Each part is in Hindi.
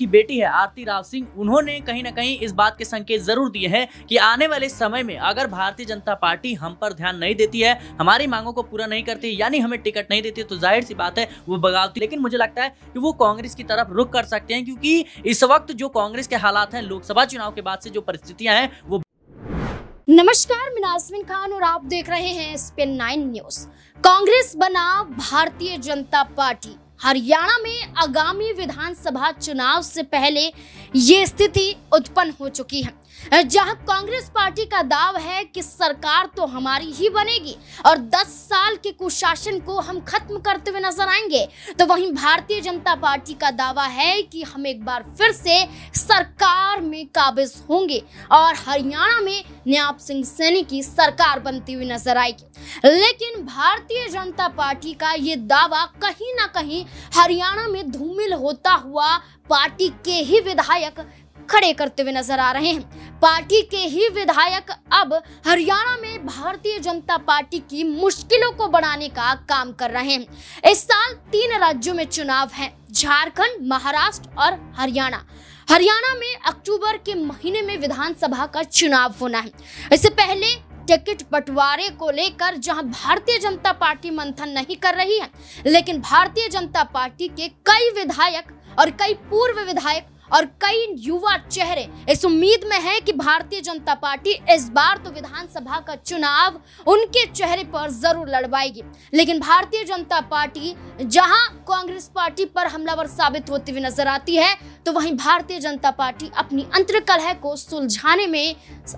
की बेटी है आरती राव सिंह उन्होंने कहीं ना कहीं इस बात के संकेत जरूर दिए हैं कि आने वाले समय में अगर भारतीय जनता पार्टी हम पर ध्यान नहीं देती है हमारी मांगों को पूरा नहीं करती यानी हमें टिकट नहीं देती तो जाहिर सी बात है वो बगावती लेकिन मुझे लगता है कि वो कांग्रेस की तरफ रुख कर सकते हैं क्योंकि इस वक्त जो कांग्रेस के हालात है लोकसभा चुनाव के बाद से जो परिस्थितियां हैं वो नमस्कार मैं खान और आप देख रहे हैं स्पिन नाइन न्यूज कांग्रेस बना भारतीय जनता पार्टी हरियाणा में आगामी विधानसभा चुनाव से पहले ये स्थिति उत्पन्न हो चुकी है जहां कांग्रेस पार्टी का दाव है कि सरकार तो हमारी ही बनेगी और 10 साल के कुशासन को हम खत्म करते हुए नजर आएंगे तो वहीं भारतीय जनता पार्टी का दावा है कि हम एक बार फिर से सरकार में काबिज होंगे और हरियाणा में न्याप सिंह सैनी की सरकार बनती हुई नजर आएगी लेकिन भारतीय जनता पार्टी का ये दावा कहीं ना कहीं हरियाणा में धूमिल होता हुआ पार्टी के ही विधायक खड़े करते हुए नजर आ रहे हैं पार्टी के ही विधायक अब हरियाणा में भारतीय जनता पार्टी की मुश्किलों को बढ़ाने का काम कर रहे हैं इस साल तीन राज्यों में चुनाव हैं झारखंड महाराष्ट्र और हरियाणा हरियाणा में अक्टूबर के महीने में विधानसभा का चुनाव होना है इससे पहले टिकट बंटवारे को लेकर जहां भारतीय जनता पार्टी मंथन नहीं कर रही है लेकिन भारतीय जनता पार्टी के कई विधायक और कई पूर्व विधायक और कई युवा चेहरे इस उम्मीद में हैं कि भारतीय जनता पार्टी इस बार तो विधानसभा का चुनाव उनके चेहरे पर जरूर लड़वाएगी लेकिन भारतीय जनता पार्टी जहां कांग्रेस पार्टी पर हमलावर साबित होती हुई नजर आती है तो वहीं भारतीय जनता पार्टी अपनी अंतरकलह को सुलझाने में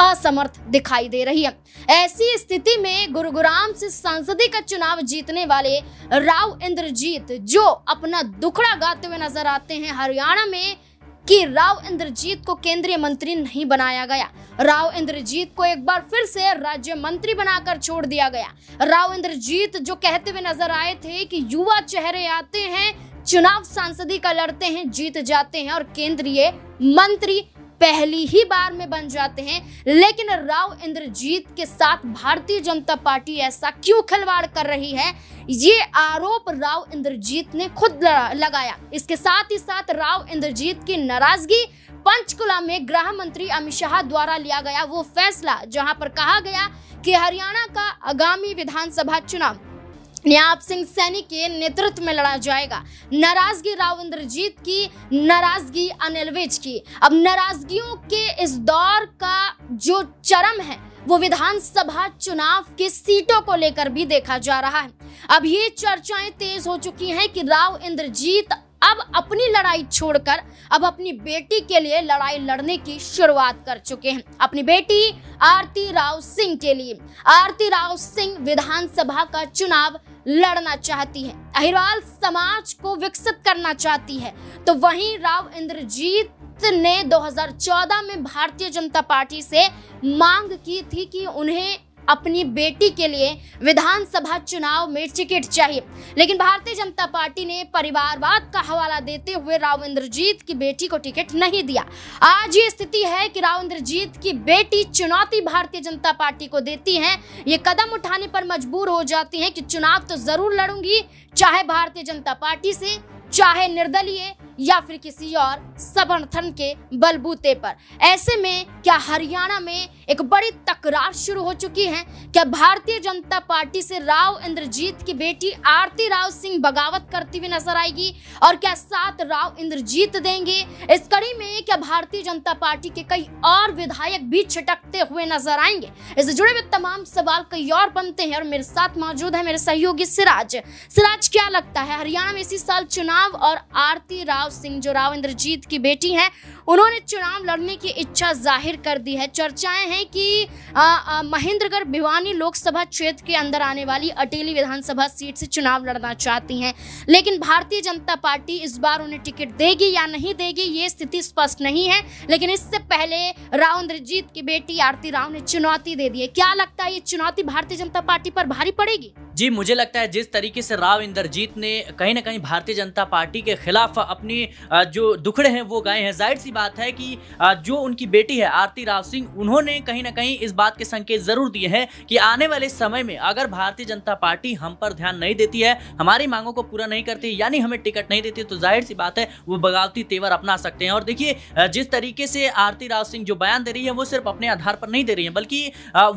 असमर्थ दिखाई दे रही है ऐसी स्थिति में गुरुग्राम से संसदीय का चुनाव जीतने वाले राव इंद्रजीत जो अपना दुखड़ा गाते हुए नजर आते हैं हरियाणा में कि राव इंद्रजीत को केंद्रीय मंत्री नहीं बनाया गया राव इंद्रजीत को एक बार फिर से राज्य मंत्री बनाकर छोड़ दिया गया राव इंद्रजीत जो कहते हुए नजर आए थे कि युवा चेहरे आते हैं चुनाव सांसदी का लड़ते हैं जीत जाते हैं और केंद्रीय मंत्री पहली ही बार में बन जाते हैं लेकिन राव इंद्रजीत के साथ भारतीय जनता पार्टी ऐसा क्यों खिलवाड़ कर रही है ये आरोप राव इंद्रजीत ने खुद लगाया इसके साथ ही साथ राव इंद्रजीत की नाराजगी पंचकुला में गृह मंत्री अमित शाह द्वारा लिया गया वो फैसला जहां पर कहा गया कि हरियाणा का आगामी विधानसभा चुनाव नियाब सिंह सैनी के नेतृत्व में लड़ा जाएगा नाराजगी राव इंद्रजीत की नाराजगी अनिल विज की अब नाराजगियों के इस दौर का जो चरम है वो विधानसभा चुनाव के सीटों को लेकर भी देखा जा रहा है अब ये चर्चाएं तेज हो चुकी हैं कि राव इंद्रजीत अब अपनी लड़ाई छोड़कर अब अपनी बेटी के लिए लड़ाई लड़ने की शुरुआत कर चुके हैं अपनी बेटी आरती राव सिंह के लिए आरती राव सिंह विधानसभा का चुनाव लड़ना चाहती है अहिरवाल समाज को विकसित करना चाहती है तो वहीं राव इंद्रजीत ने 2014 में भारतीय जनता पार्टी से मांग की थी कि उन्हें अपनी बेटी के लिए विधानसभा चुनाव में टिकट चाहिए लेकिन भारतीय जनता पार्टी ने परिवारवाद का हवाला देते हुए राव इंद्रजीत की बेटी को टिकट नहीं दिया आज ये स्थिति है कि राव इंद्रजीत की बेटी चुनौती भारतीय जनता पार्टी को देती है ये कदम उठाने पर मजबूर हो जाती है कि चुनाव तो जरूर लड़ूंगी चाहे भारतीय जनता पार्टी से चाहे निर्दलीय या फिर किसी और समर्थन के बलबूते पर ऐसे में क्या हरियाणा में एक बड़ी तकरार शुरू हो चुकी है क्या भारतीय जनता पार्टी से राव इंद्रजीत की बेटी आरती राव सिंह बगावत करती हुई नजर आएगी और क्या साथ राव इंद्रजीत देंगे इस कड़ी में क्या भारतीय जनता पार्टी के कई और विधायक भी छिटकते हुए नजर आएंगे इससे जुड़े हुए तमाम सवाल कई और बनते हैं और मेरे साथ मौजूद है मेरे सहयोगी सिराज सिराज क्या लगता है हरियाणा में इसी साल चुनाव और आरती राव राव सिंह जो राव इंद्रजीत की बेटी हैं उन्होंने चुनाव लड़ने की इच्छा जाहिर कर दी है चर्चाएं हैं कि महेंद्रगढ़ भिवानी लोकसभा क्षेत्र के अंदर आने वाली अटेली विधानसभा सीट से चुनाव लड़ना चाहती हैं लेकिन भारतीय जनता पार्टी इस बार उन्हें टिकट देगी या नहीं देगी ये स्थिति स्पष्ट नहीं है लेकिन इससे पहले राव इंद्रजीत की बेटी आरती राव ने चुनौती दे दी है क्या लगता है ये चुनौती भारतीय जनता पार्टी पर भारी पड़ेगी जी मुझे लगता है जिस तरीके से राव इंद्रजीत ने कहीं ना कहीं भारतीय जनता पार्टी के खिलाफ अपनी जो दुखड़े हैं वो गाए हैं जाहिर सी बात है कि जो उनकी बेटी है आरती राव सिंह उन्होंने कहीं ना कहीं इस बात के संकेत जरूर दिए हैं कि आने वाले समय में अगर भारतीय जनता पार्टी हम पर ध्यान नहीं देती है हमारी मांगों को पूरा नहीं करती यानी हमें टिकट नहीं देती तो जाहिर सी बात है वो बगावती तेवर अपना सकते हैं और देखिए जिस तरीके से आरती राव सिंह जो बयान दे रही है वो सिर्फ अपने आधार पर नहीं दे रही है बल्कि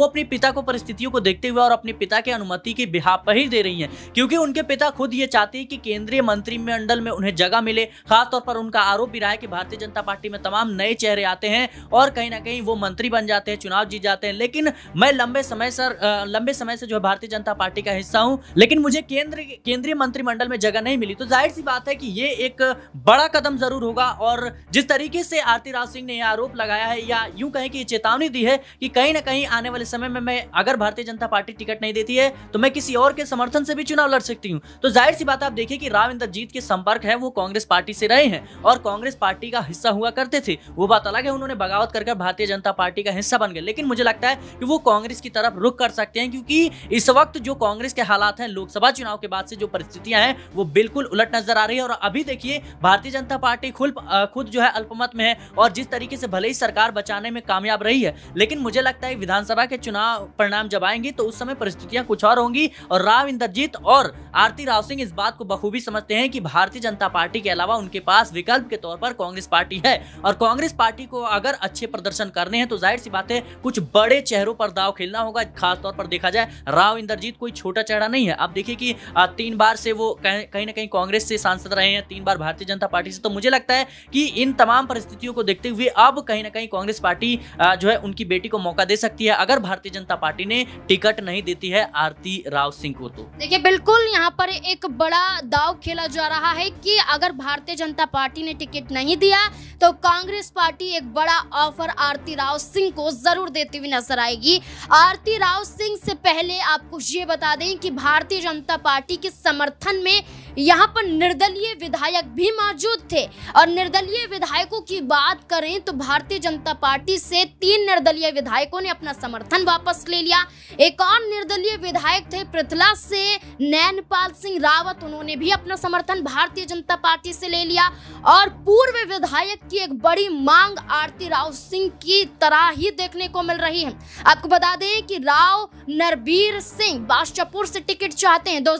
वो अपने पिता को परिस्थितियों को देखते हुए और अपने पिता की अनुमति के हाँप ही दे रही हैं क्योंकि उनके पिता खुद ये चाहते हैं कि केंद्रीय मंत्री मंडल में उन्हें जगह मिले खासतौर पर उनका आरोप भी रहा है कि भारतीय जनता पार्टी में तमाम नए चेहरे आते हैं और कहीं ना कहीं वो मंत्री बन जाते हैं चुनाव जीत जाते हैं लेकिन मैं लंबे समय सर लंबे समय से जो है भारतीय जनता पार्टी का हिस्सा हूं लेकिन मुझे केंद्र केंद्रीय मंत्रिमंडल में जगह नहीं मिली तो जाहिर सी बात है कि ये एक बड़ा कदम जरूर होगा और जिस तरीके से आरती राज सिंह ने यह आरोप लगाया है या यूं कहें कि चेतावनी दी है कि कहीं ना कहीं आने वाले समय में मैं अगर भारतीय जनता पार्टी टिकट नहीं देती है तो मैं किसी किसी और के समर्थन से भी चुनाव लड़ सकती हूँ तो जाहिर सी बात आप देखिए कि राव इंद्रजीत के संपर्क है वो कांग्रेस पार्टी से रहे हैं और कांग्रेस पार्टी का हिस्सा हुआ करते थे वो बात अलग है उन्होंने बगावत कर भारतीय जनता पार्टी का हिस्सा बन गए लेकिन मुझे लगता है कि वो कांग्रेस की तरफ रुख कर सकते हैं क्योंकि इस वक्त जो कांग्रेस के हालात हैं लोकसभा चुनाव के बाद से जो परिस्थितियां हैं वो बिल्कुल उलट नजर आ रही है और अभी देखिए भारतीय जनता पार्टी खुद खुद जो है अल्पमत में है और जिस तरीके से भले ही सरकार बचाने में कामयाब रही है लेकिन मुझे लगता है विधानसभा के चुनाव परिणाम जब आएंगे तो उस समय परिस्थितियां कुछ और होंगी और राव इंद्रजीत और आरती राव सिंह इस बात को बखूबी समझते हैं कि भारतीय जनता पार्टी के अलावा उनके पास विकल्प के तौर पर कांग्रेस पार्टी है और कांग्रेस पार्टी को अगर अच्छे प्रदर्शन करने हैं तो जाहिर सी बात है कुछ बड़े चेहरों पर दाव खेलना होगा खासतौर पर देखा जाए राव इंद्रजीत कोई छोटा चेहरा नहीं है आप देखिए कि तीन बार से वो कहीं ना कहीं कांग्रेस से सांसद रहे हैं तीन बार भारतीय जनता पार्टी से तो मुझे लगता है कि इन तमाम परिस्थितियों को देखते हुए अब कहीं ना कहीं कांग्रेस पार्टी जो है उनकी बेटी को मौका दे सकती है अगर भारतीय जनता पार्टी ने टिकट नहीं देती है आरती राव सिंह को तो देखिए बिल्कुल यहाँ पर एक बड़ा दाव खेला जा रहा है कि अगर भारतीय जनता पार्टी ने टिकट नहीं दिया तो कांग्रेस पार्टी एक बड़ा ऑफर आरती राव सिंह को जरूर देती हुई नजर आएगी आरती राव सिंह से पहले आपको ये बता दें कि भारतीय जनता पार्टी के समर्थन में यहाँ पर निर्दलीय विधायक भी मौजूद थे और निर्दलीय विधायकों की बात करें तो भारतीय जनता पार्टी से तीन निर्दलीय विधायकों ने अपना समर्थन वापस ले लिया एक और निर्दलीय विधायक थे पृथला से नैनपाल सिंह रावत उन्होंने भी अपना समर्थन भारतीय जनता पार्टी से ले लिया और पूर्व विधायक की एक बड़ी मांग आरती राव सिंह की तरह ही देखने को मिल रही है आपको बता दें कि राव नरबीर सिंह बादशाहपुर से टिकट चाहते हैं दो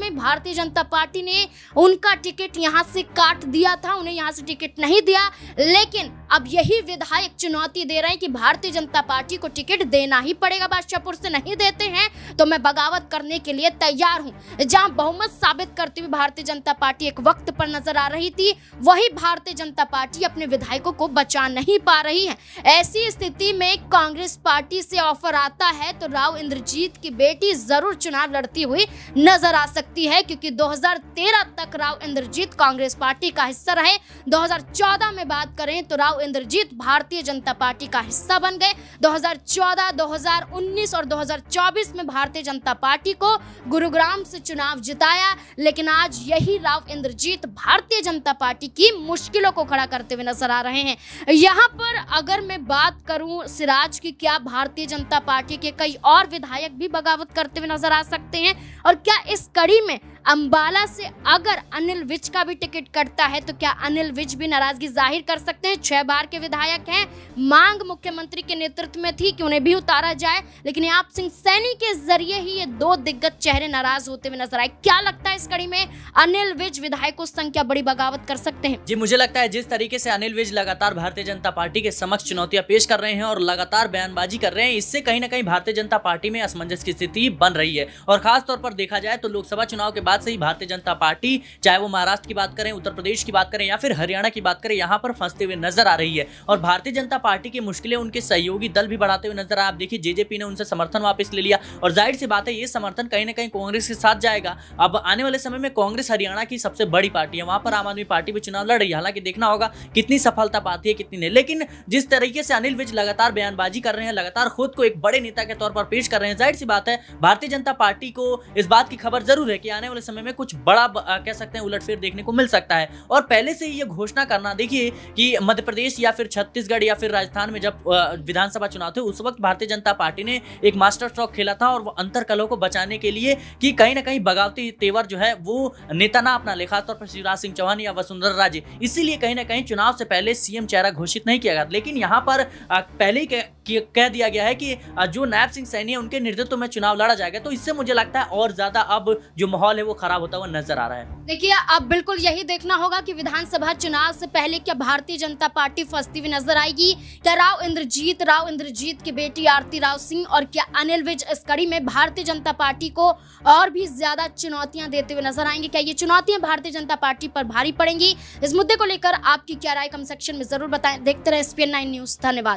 में भारतीय जनता पार्टी पार्टी ने उनका टिकट यहाँ से काट दिया था उन्हें यहाँ से टिकट नहीं दिया लेकिन अब यही विधायक चुनौती दे रहे हैं कि भारतीय जनता पार्टी को टिकट देना ही पड़ेगा बादशाहपुर से नहीं देते हैं तो मैं बगावत करने के लिए तैयार हूं जहां बहुमत साबित करते हुए भारतीय जनता पार्टी एक वक्त पर नजर आ रही थी वही भारतीय जनता पार्टी अपने विधायकों को बचा नहीं पा रही है ऐसी स्थिति में कांग्रेस पार्टी से ऑफर आता है तो राव इंद्रजीत की बेटी जरूर चुनाव लड़ती हुई नजर आ सकती है क्योंकि 2013 तक राव इंद्रजीत कांग्रेस पार्टी का हिस्सा रहे 2014 में बात करें तो राव इंद्रजीत भारतीय जनता पार्टी का हिस्सा बन गए 2014, 2019 और 2024 में भारतीय जनता पार्टी को गुरुग्राम से चुनाव जिताया लेकिन आज यही राव इंद्रजीत भारतीय जनता पार्टी की मुश्किलों को खड़ा करते हुए नजर आ रहे हैं यहाँ पर अगर मैं बात करूँ सिराज की क्या भारतीय जनता पार्टी के कई और विधायक भी बगावत करते हुए नजर आ सकते हैं और क्या इस कड़ी में अंबाला से अगर अनिल विज का भी टिकट कटता है तो क्या अनिल विज भी नाराजगी जाहिर कर सकते हैं छह बार के विधायक हैं मांग मुख्यमंत्री के नेतृत्व में थी कि उन्हें भी उतारा जाए लेकिन आप सिंह सैनी के जरिए ही ये दो दिग्गज चेहरे नाराज होते हुए नजर आए क्या लगता है इस कड़ी में अनिल विज विधायकों संख्या बड़ी बगावत कर सकते हैं जी मुझे लगता है जिस तरीके से अनिल विज लगातार भारतीय जनता पार्टी के समक्ष चुनौतियां पेश कर रहे हैं और लगातार बयानबाजी कर रहे हैं इससे कहीं ना कहीं भारतीय जनता पार्टी में असमंजस की स्थिति बन रही है और खासतौर पर देखा जाए तो लोकसभा चुनाव के बाद बाद से ही भारतीय जनता पार्टी चाहे वो महाराष्ट्र की बात करें उत्तर प्रदेश की बात करें या फिर हरियाणा की बात करें यहाँ पर फंसते हुए नजर आ रही है और भारतीय जनता पार्टी की मुश्किलें उनके सहयोगी दल भी बढ़ाते हुए नजर आए आप देखिए जेजेपी ने उनसे समर्थन वापस ले लिया और जाहिर सी बात है ये समर्थन कहीं ना कहीं कांग्रेस के साथ जाएगा अब आने वाले समय में कांग्रेस हरियाणा की सबसे बड़ी पार्टी है वहां पर आम आदमी पार्टी भी चुनाव लड़ रही है हालांकि देखना होगा कितनी सफलता पाती है कितनी नहीं लेकिन जिस तरीके से अनिल विज लगातार बयानबाजी कर रहे हैं लगातार खुद को एक बड़े नेता के तौर पर पेश कर रहे हैं जाहिर सी बात है भारतीय जनता पार्टी को इस बात की खबर जरूर है कि आने वाले समय में कुछ बड़ा आ, कह सकते हैं उलटफेर देखने को मिल सकता है और पहले से ही ये घोषणा करना देखिए कि मध्य प्रदेश या फिर छत्तीसगढ़ या फिर राजस्थान में जब विधानसभा चुनाव थे उस वक्त भारतीय जनता पार्टी ने एक मास्टर स्ट्रॉक खेला था और वो अंतर कलों को बचाने के लिए कि कहीं ना कहीं बगावती तेवर जो है वो नेता ना अपना ले खासतौर पर शिवराज सिंह चौहान या वसुंधरा राजे इसीलिए कहीं ना कहीं चुनाव से पहले सीएम चेहरा घोषित नहीं किया गया लेकिन यहाँ पर पहले ही कह दिया गया है कि जो नायब सिंह सैनी है उनके नेतृत्व में चुनाव लड़ा जाएगा तो इससे मुझे लगता है और ज्यादा अब जो माहौल है वो वो खराब होता हुआ नजर आ रहा है देखिए अब बिल्कुल यही देखना होगा कि विधानसभा चुनाव से पहले क्या भारतीय जनता पार्टी फंसती हुई नजर आएगी क्या राव इंद्रजीत राव इंद्रजीत की बेटी आरती राव सिंह और क्या अनिल विज इस कड़ी में भारतीय जनता पार्टी को और भी ज्यादा चुनौतियां देते हुए नजर आएंगे क्या ये चुनौतियां भारतीय जनता पार्टी पर भारी पड़ेंगी इस मुद्दे को लेकर आपकी क्या राय कम सेक्शन में जरूर बताएं देखते रहे एसपीएन नाइन न्यूज धन्यवाद